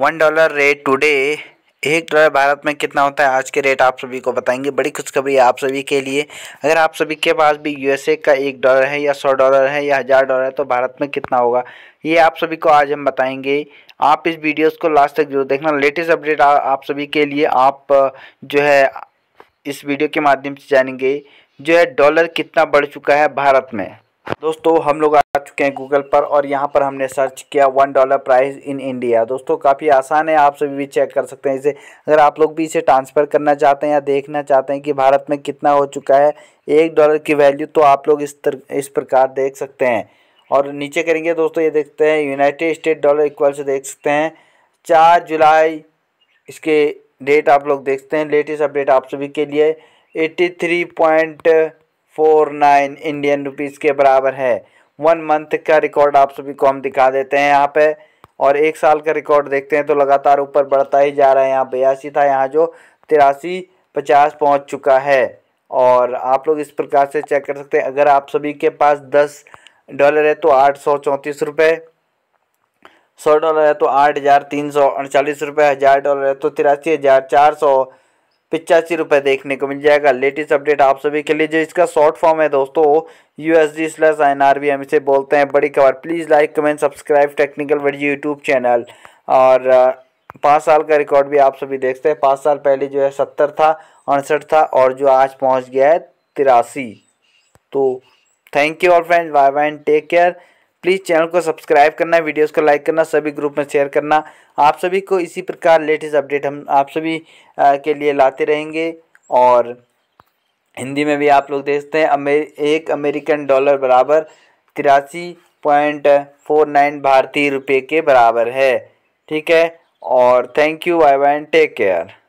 one dollar rate today एक dollar भारत में कितना होता है आज के रेट आप सभी को बताएंगे बड़ी खुशखबरी आप सभी के लिए अगर आप सभी के पास भी यूएसए का एक डॉलर है या सौ डॉलर है या हज़ार डॉलर है तो भारत में कितना होगा ये आप सभी को आज हम बताएंगे आप इस वीडियोस को लास्ट तक जरूर देखना लेटेस्ट अपडेट आप सभी के लिए आप जो है इस वीडियो के माध्यम से जानेंगे जो है डॉलर कितना बढ़ चुका है भारत में दोस्तों हम लोग आ चुके हैं गूगल पर और यहाँ पर हमने सर्च किया one dollar price in India दोस्तों काफ़ी आसान है आप सभी भी चेक कर सकते हैं इसे अगर आप लोग भी इसे ट्रांसफ़र करना चाहते हैं या देखना चाहते हैं कि भारत में कितना हो चुका है एक डॉलर की वैल्यू तो आप लोग इस तर इस प्रकार देख सकते हैं और नीचे करेंगे दोस्तों ये देखते हैं यूनाइटेड स्टेट डॉलर इक्वल से देख सकते हैं चार जुलाई इसके डेट आप लोग देखते हैं लेटेस्ट अपडेट आप सभी के लिए eighty three point four nine Indian rupees के बराबर है वन मंथ का रिकॉर्ड आप सभी को हम दिखा देते हैं यहाँ पे और एक साल का रिकॉर्ड देखते हैं तो लगातार ऊपर बढ़ता ही जा रहा है यहाँ बयासी था यहाँ जो तिरासी पचास पहुँच चुका है और आप लोग इस प्रकार से चेक कर सकते हैं अगर आप सभी के पास दस डॉलर है तो आठ सौ चौंतीस रुपये सौ डॉलर है तो आठ हज़ार तीन सौ अड़चालीस रुपये हज़ार डॉलर है तो तिरासी हज़ार चार सौ पिचासी रुपये देखने को मिल जाएगा लेटेस्ट अपडेट आप सभी के लिए जो इसका शॉर्ट फॉर्म है दोस्तों U S D slash N R B हम इसे बोलते हैं बड़ी खबर please like comment subscribe technical वर्जी यूट्यूब चैनल और पाँच साल का रिकॉर्ड भी आप सभी देखते हैं पाँच साल पहले जो है सत्तर था अड़सठ था और जो आज पहुँच गया है तिरासी तो थैंक यू और friends bye bye take care please channel को सब्सक्राइब करना वीडियोस को लाइक करना सभी ग्रुप में शेयर करना आप सभी को इसी प्रकार लेटेस्ट अपडेट हम आप सभी के लिए लाते रहेंगे और हिंदी में भी आप लोग देखते हैं अमे एक अमेरिकन डॉलर बराबर तिरासी पॉइंट फोर नाइन भारतीय रुपये के बराबर है ठीक है और थैंक यू आई वैन टेक केयर